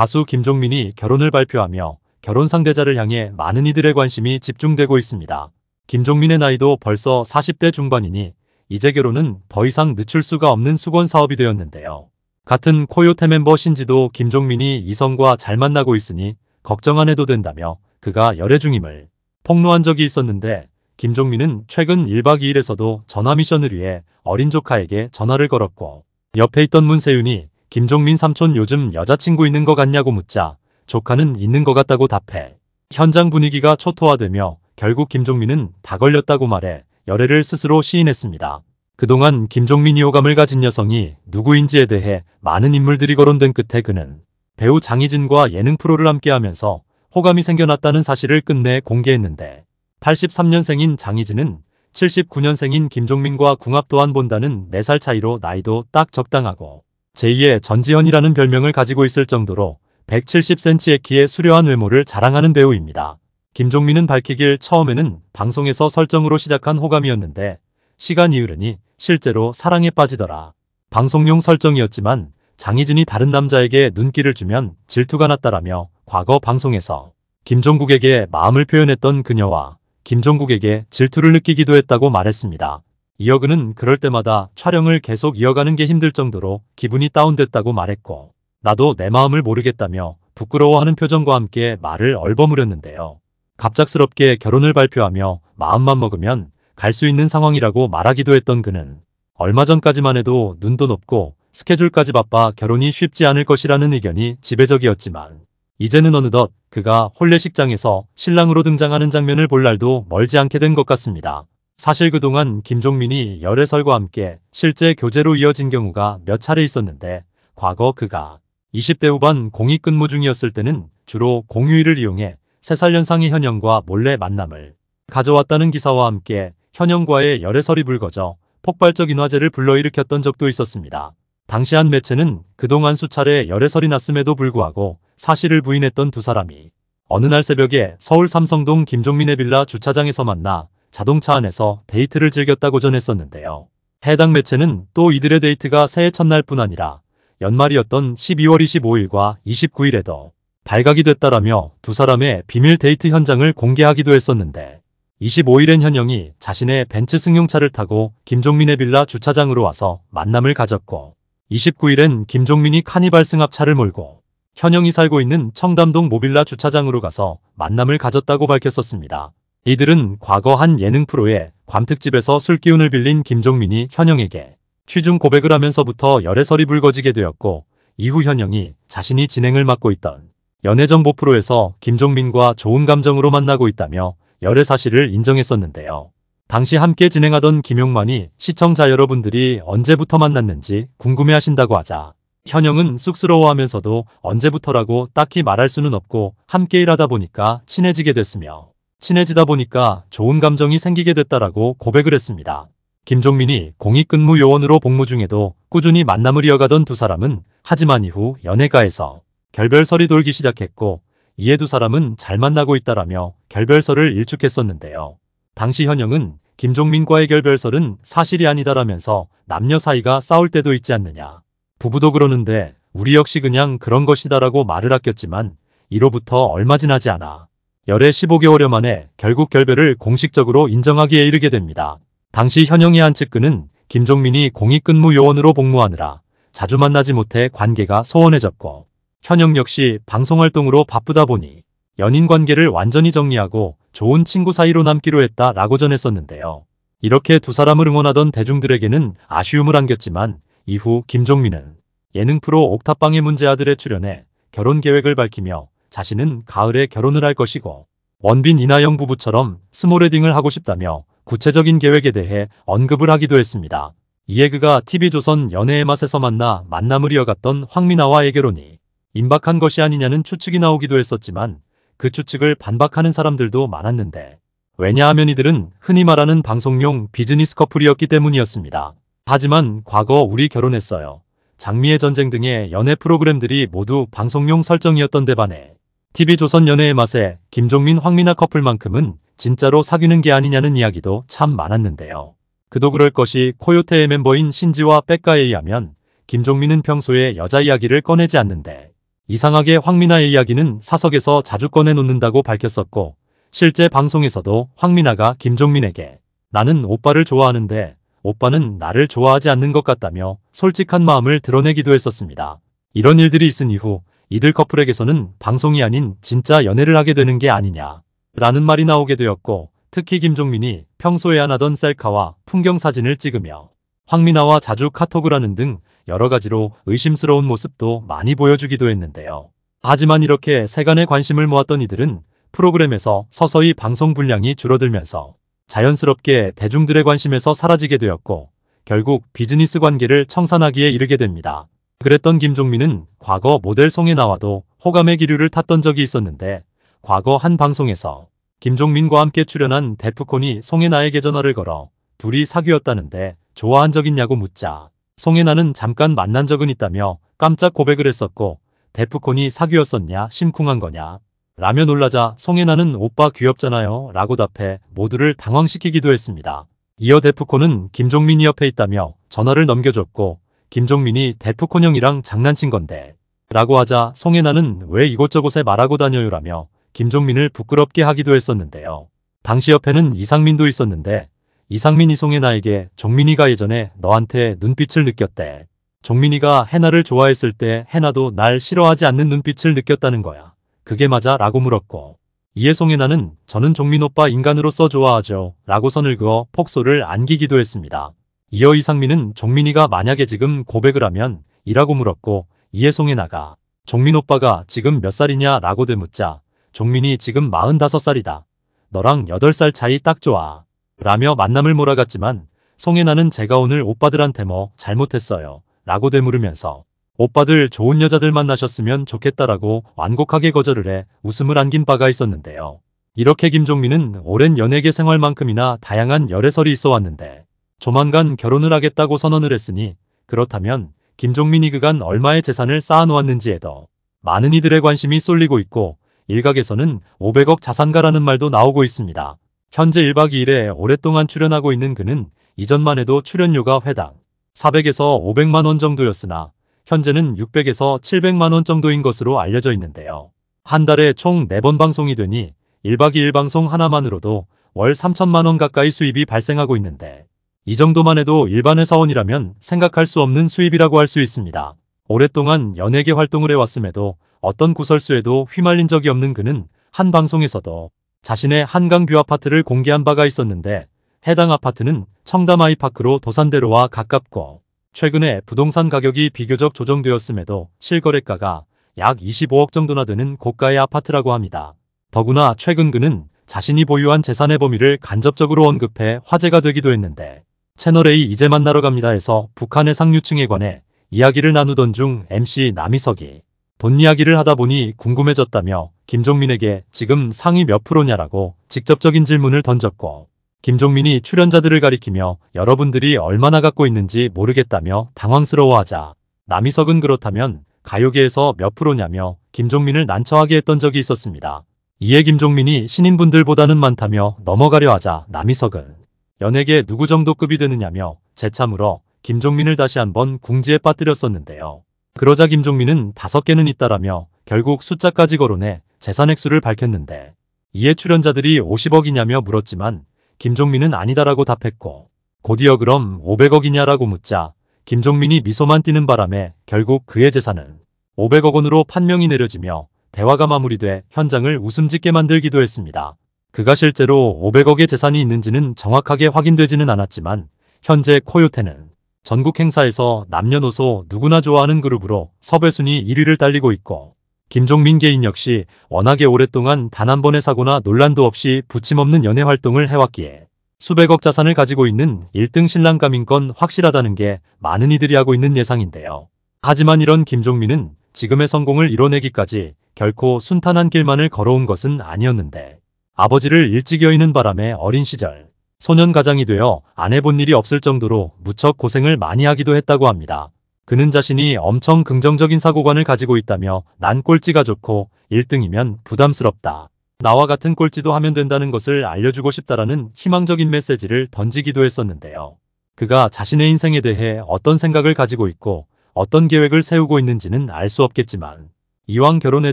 가수 김종민이 결혼을 발표하며 결혼 상대자를 향해 많은 이들의 관심이 집중되고 있습니다. 김종민의 나이도 벌써 40대 중반이니 이제 결혼은 더 이상 늦출 수가 없는 수건 사업이 되었는데요. 같은 코요태 멤버 신지도 김종민이 이성과 잘 만나고 있으니 걱정 안 해도 된다며 그가 열애 중임을 폭로한 적이 있었는데 김종민은 최근 1박 2일에서도 전화 미션을 위해 어린 조카에게 전화를 걸었고 옆에 있던 문세윤이 김종민 삼촌 요즘 여자친구 있는 거 같냐고 묻자 조카는 있는 거 같다고 답해 현장 분위기가 초토화되며 결국 김종민은 다 걸렸다고 말해 열애를 스스로 시인했습니다. 그동안 김종민이 호감을 가진 여성이 누구인지에 대해 많은 인물들이 거론된 끝에 그는 배우 장희진과 예능 프로를 함께하면서 호감이 생겨났다는 사실을 끝내 공개했는데 83년생인 장희진은 79년생인 김종민과 궁합 또한 본다는 4살 차이로 나이도 딱 적당하고 제2의 전지현이라는 별명을 가지고 있을 정도로 170cm의 키에 수려한 외모를 자랑하는 배우입니다. 김종민은 밝히길 처음에는 방송에서 설정으로 시작한 호감이었는데 시간이 흐르니 실제로 사랑에 빠지더라. 방송용 설정이었지만 장희진이 다른 남자에게 눈길을 주면 질투가 났다라며 과거 방송에서 김종국에게 마음을 표현했던 그녀와 김종국에게 질투를 느끼기도 했다고 말했습니다. 이어그는 그럴 때마다 촬영을 계속 이어가는 게 힘들 정도로 기분이 다운됐다고 말했고 나도 내 마음을 모르겠다며 부끄러워하는 표정과 함께 말을 얼버무렸는데요. 갑작스럽게 결혼을 발표하며 마음만 먹으면 갈 수 있는 상황이라고 말하기도 했던 그는 얼마 전까지만 해도 눈도 높고 스케줄까지 바빠 결혼이 쉽지 않을 것이라는 의견이 지배적이었지만 이제는 어느덧 그가 혼례식장에서 신랑으로 등장하는 장면을 볼 날도 멀지 않게 된 것 같습니다. 사실 그동안 김종민이 열애설과 함께 실제 교제로 이어진 경우가 몇 차례 있었는데 과거 그가 20대 후반 공익근무 중이었을 때는 주로 공휴일을 이용해 세살 연상의 현영과 몰래 만남을 가져왔다는 기사와 함께 현영과의 열애설이 불거져 폭발적 인화제를 불러일으켰던 적도 있었습니다. 당시 한 매체는 그동안 수차례 열애설이 났음에도 불구하고 사실을 부인했던 두 사람이 어느 날 새벽에 서울 삼성동 김종민의 빌라 주차장에서 만나 자동차 안에서 데이트를 즐겼다고 전했었는데요. 해당 매체는 또 이들의 데이트가 새해 첫날뿐 아니라 연말이었던 12월 25일과 29일에도 발각이 됐다라며 두 사람의 비밀 데이트 현장을 공개하기도 했었는데 25일엔 현영이 자신의 벤츠 승용차를 타고 김종민의 빌라 주차장으로 와서 만남을 가졌고 29일엔 김종민이 카니발 승합차를 몰고 현영이 살고 있는 청담동 모빌라 주차장으로 가서 만남을 가졌다고 밝혔었습니다. 이들은 과거 한 예능 프로에 괌특집에서 술 기운을 빌린 김종민이 현영에게 취중 고백을 하면서부터 열애설이 불거지게 되었고 이후 현영이 자신이 진행을 맡고 있던 연애정보 프로에서 김종민과 좋은 감정으로 만나고 있다며 열애 사실을 인정했었는데요. 당시 함께 진행하던 김용만이 시청자 여러분들이 언제부터 만났는지 궁금해하신다고 하자 현영은 쑥스러워하면서도 언제부터라고 딱히 말할 수는 없고 함께 일하다 보니까 친해지게 됐으며 친해지다 보니까 좋은 감정이 생기게 됐다라고 고백을 했습니다. 김종민이 공익근무 요원으로 복무 중에도 꾸준히 만남을 이어가던 두 사람은 하지만 이후 연예가에서 결별설이 돌기 시작했고 이에 두 사람은 잘 만나고 있다라며 결별설을 일축했었는데요. 당시 현영은 김종민과의 결별설은 사실이 아니다라면서 남녀 사이가 싸울 때도 있지 않느냐. 부부도 그러는데 우리 역시 그냥 그런 것이다라고 말을 아꼈지만 이로부터 얼마 지나지 않아 열애 15개월여 만에 결국 결별을 공식적으로 인정하기에 이르게 됩니다. 당시 현영의 한 측근은 김종민이 공익근무요원으로 복무하느라 자주 만나지 못해 관계가 소원해졌고 현영 역시 방송활동으로 바쁘다 보니 연인관계를 완전히 정리하고 좋은 친구 사이로 남기로 했다 라고 전했었는데요. 이렇게 두 사람을 응원하던 대중들에게는 아쉬움을 안겼지만 이후 김종민은 예능 프로 옥탑방의 문제 아들에 출연해 결혼 계획을 밝히며 자신은 가을에 결혼을 할 것이고 원빈 이나영 부부처럼 스몰웨딩을 하고 싶다며 구체적인 계획에 대해 언급을 하기도 했습니다. 이에 그가 TV조선 연애의 맛에서 만나 만남을 이어갔던 황미나와 에게론이 임박한 것이 아니냐는 추측이 나오기도 했었지만 그 추측을 반박하는 사람들도 많았는데 왜냐하면 이들은 흔히 말하는 방송용 비즈니스 커플이었기 때문이었습니다. 하지만 과거 우리 결혼했어요. 장미의 전쟁 등의 연애 프로그램들이 모두 방송용 설정이었던 데 반해 TV조선 연애의 맛에 김종민 황미나 커플만큼은 진짜로 사귀는 게 아니냐는 이야기도 참 많았는데요. 그도 그럴 것이 코요테의 멤버인 신지와 백가에 의하면 김종민은 평소에 여자 이야기를 꺼내지 않는데 이상하게 황미나의 이야기는 사석에서 자주 꺼내놓는다고 밝혔었고 실제 방송에서도 황미나가 김종민에게 나는 오빠를 좋아하는데 오빠는 나를 좋아하지 않는 것 같다며 솔직한 마음을 드러내기도 했었습니다. 이런 일들이 있은 이후 이들 커플에게서는 방송이 아닌 진짜 연애를 하게 되는 게 아니냐 라는 말이 나오게 되었고 특히 김종민이 평소에 안 하던 셀카와 풍경 사진을 찍으며 황미나와 자주 카톡을 하는 등 여러 가지로 의심스러운 모습도 많이 보여주기도 했는데요. 하지만 이렇게 세간의 관심을 모았던 이들은 프로그램에서 서서히 방송 분량이 줄어들면서 자연스럽게 대중들의 관심에서 사라지게 되었고 결국 비즈니스 관계를 청산하기에 이르게 됩니다. 그랬던 김종민은 과거 모델송에 나와도 호감의 기류를 탔던 적이 있었는데 과거 한 방송에서 김종민과 함께 출연한 데프콘이 송혜나에게 전화를 걸어 둘이 사귀었다는데 좋아한 적 있냐고 묻자 송혜나는 잠깐 만난 적은 있다며 깜짝 고백을 했었고 데프콘이 사귀었었냐 심쿵한 거냐 라며 놀라자 송혜나는 오빠 귀엽잖아요 라고 답해 모두를 당황시키기도 했습니다. 이어 데프콘은 김종민이 옆에 있다며 전화를 넘겨줬고 김종민이 대토콘형이랑 장난친 건데 라고 하자 송혜나는 왜 이곳저곳에 말하고 다녀요라며 김종민을 부끄럽게 하기도 했었는데요. 당시 옆에는 이상민도 있었는데 이상민이 송혜나에게 종민이가 예전에 너한테 눈빛을 느꼈대. 종민이가 혜나를 좋아했을 때혜나도날 싫어하지 않는 눈빛을 느꼈다는 거야. 그게 맞아? 라고 물었고 이에 송혜나는 저는 종민 오빠 인간으로서 좋아하죠 라고 선을 그어 폭소를 안기기도 했습니다. 이어 이상민은 종민이가 만약에 지금 고백을 하면 이라고 물었고 이해송에 나가 종민 오빠가 지금 몇 살이냐 라고 되묻자 종민이 지금 45살이다. 너랑 8살 차이 딱 좋아. 라며 만남을 몰아갔지만 송혜나는 제가 오늘 오빠들한테 뭐 잘못했어요. 라고 되물으면서 오빠들 좋은 여자들 만나셨으면 좋겠다라고 완곡하게 거절을 해 웃음을 안긴 바가 있었는데요. 이렇게 김종민은 오랜 연예계 생활만큼이나 다양한 열애설이 있어 왔는데 조만간 결혼을 하겠다고 선언을 했으니 그렇다면 김종민이 그간 얼마의 재산을 쌓아놓았는지에 도 많은 이들의 관심이 쏠리고 있고 일각에서는 500억 자산가라는 말도 나오고 있습니다. 현재 1박 2일에 오랫동안 출연하고 있는 그는 이전만 해도 출연료가 회당 400에서 500만원 정도였으나 현재는 600에서 700만원 정도인 것으로 알려져 있는데요. 한 달에 총 4번 방송이 되니 1박 2일 방송 하나만으로도 월 3천만원 가까이 수입이 발생하고 있는데 이 정도만 해도 일반 회사원이라면 생각할 수 없는 수입이라고 할 수 있습니다. 오랫동안 연예계 활동을 해왔음에도 어떤 구설수에도 휘말린 적이 없는 그는 한 방송에서도 자신의 한강뷰 아파트를 공개한 바가 있었는데 해당 아파트는 청담 아이파크로 도산대로와 가깝고 최근에 부동산 가격이 비교적 조정되었음에도 실거래가가 약 25억 정도나 되는 고가의 아파트라고 합니다. 더구나 최근 그는 자신이 보유한 재산의 범위를 간접적으로 언급해 화제가 되기도 했는데 채널A 이제 만나러 갑니다에서 북한의 상류층에 관해 이야기를 나누던 중 MC 남희석이 돈 이야기를 하다 보니 궁금해졌다며 김종민에게 지금 상위 몇 프로냐라고 직접적인 질문을 던졌고 김종민이 출연자들을 가리키며 여러분들이 얼마나 갖고 있는지 모르겠다며 당황스러워하자 남희석은 그렇다면 가요계에서 몇 프로냐며 김종민을 난처하게 했던 적이 있었습니다. 이에 김종민이 신인분들보다는 많다며 넘어가려 하자 남희석은 연예계 누구 정도 급이 되느냐며 재차 물어 김종민을 다시 한번 궁지에 빠뜨렸었는데요. 그러자 김종민은 다섯 개는 있다라며 결국 숫자까지 거론해 재산 액수를 밝혔는데 이에 출연자들이 50억이냐며 물었지만 김종민은 아니다라고 답했고 곧이어 그럼 500억이냐라고 묻자 김종민이 미소만 띄는 바람에 결국 그의 재산은 500억 원으로 판명이 내려지며 대화가 마무리돼 현장을 웃음 짓게 만들기도 했습니다. 그가 실제로 500억의 재산이 있는지는 정확하게 확인되지는 않았지만 현재 코요테는 전국 행사에서 남녀노소 누구나 좋아하는 그룹으로 섭외순위 1위를 달리고 있고 김종민 개인 역시 워낙에 오랫동안 단 한 번의 사고나 논란도 없이 부침없는 연애 활동을 해왔기에 수백억 자산을 가지고 있는 1등 신랑감인 건 확실하다는 게 많은 이들이 하고 있는 예상인데요. 하지만 이런 김종민은 지금의 성공을 이뤄내기까지 결코 순탄한 길만을 걸어온 것은 아니었는데 아버지를 일찍 여의는 바람에 어린 시절 소년가장이 되어 안 해본 일이 없을 정도로 무척 고생을 많이 하기도 했다고 합니다. 그는 자신이 엄청 긍정적인 사고관을 가지고 있다며 난 꼴찌가 좋고 1등이면 부담스럽다. 나와 같은 꼴찌도 하면 된다는 것을 알려주고 싶다라는 희망적인 메시지를 던지기도 했었는데요. 그가 자신의 인생에 대해 어떤 생각을 가지고 있고 어떤 계획을 세우고 있는지는 알 수 없겠지만 이왕 결혼에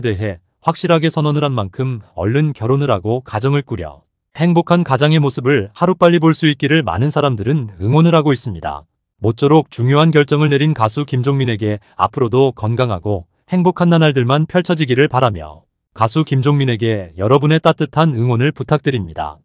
대해 확실하게 선언을 한 만큼 얼른 결혼을 하고 가정을 꾸려 행복한 가장의 모습을 하루빨리 볼 수 있기를 많은 사람들은 응원을 하고 있습니다. 모쪼록 중요한 결정을 내린 가수 김종민에게 앞으로도 건강하고 행복한 나날들만 펼쳐지기를 바라며 가수 김종민에게 여러분의 따뜻한 응원을 부탁드립니다.